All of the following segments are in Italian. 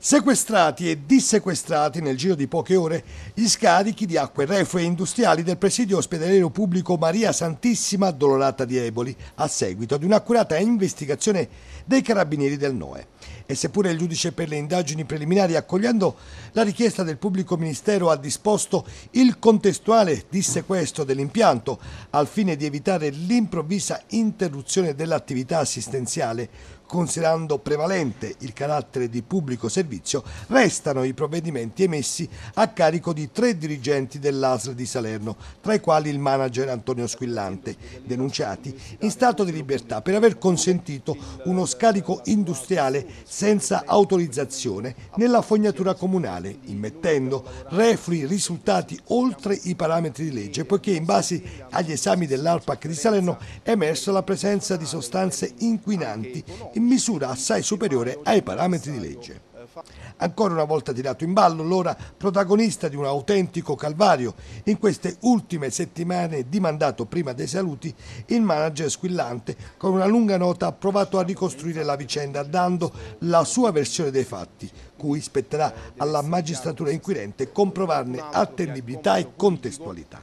Sequestrati e dissequestrati nel giro di poche ore gli scarichi di acque reflue industriali del presidio ospedaliero pubblico Maria Santissima Dolorata di Eboli a seguito di un'accurata investigazione dei carabinieri del NOE. E seppure il giudice per le indagini preliminari, accogliendo la richiesta del pubblico ministero ha disposto il contestuale dissequestro dell'impianto al fine di evitare l'improvvisa interruzione dell'attività assistenziale. Considerando prevalente il carattere di pubblico servizio, restano i provvedimenti emessi a carico di tre dirigenti dell'ASL di Salerno, tra i quali il manager Antonio Squillante, denunciati in stato di libertà per aver consentito uno scarico industriale senza autorizzazione nella fognatura comunale penale, immettendo reflui risultati oltre i parametri di legge, poiché in base agli esami dell'ARPAC di Salerno è emersa la presenza di sostanze inquinanti in misura assai superiore ai parametri di legge. Ancora una volta tirato in ballo, l'ora protagonista di un autentico calvario, in queste ultime settimane di mandato prima dei saluti, il manager squillante con una lunga nota ha provato a ricostruire la vicenda dando la sua versione dei fatti, cui spetterà alla magistratura inquirente comprovarne attendibilità e contestualità.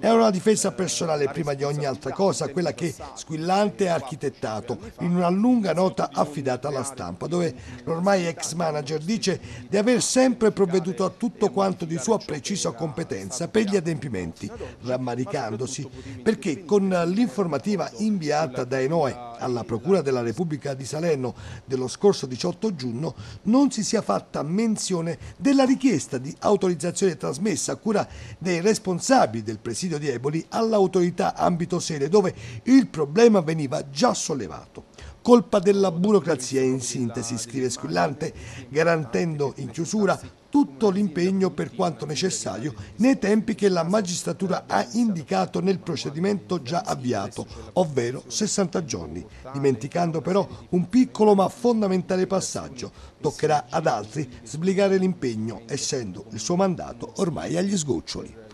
È una difesa personale prima di ogni altra cosa, quella che Squillante ha architettato in una lunga nota affidata alla stampa, dove l'ormai ex manager dice di aver sempre provveduto a tutto quanto di sua precisa competenza per gli adempimenti, rammaricandosi perché con l'informativa inviata da Enoe alla Procura della Repubblica di Salerno dello scorso 18 giugno non si sia fatta menzione della richiesta di autorizzazione trasmessa a cura dei responsabili del presidio di Eboli all'autorità ambito sede dove il problema veniva già sollevato. Colpa della burocrazia in sintesi, scrive Squillante, garantendo in chiusura tutto l'impegno per quanto necessario nei tempi che la magistratura ha indicato nel procedimento già avviato, ovvero 60 giorni, dimenticando però un piccolo ma fondamentale passaggio. Toccherà ad altri sbligare l'impegno, essendo il suo mandato ormai agli sgoccioli.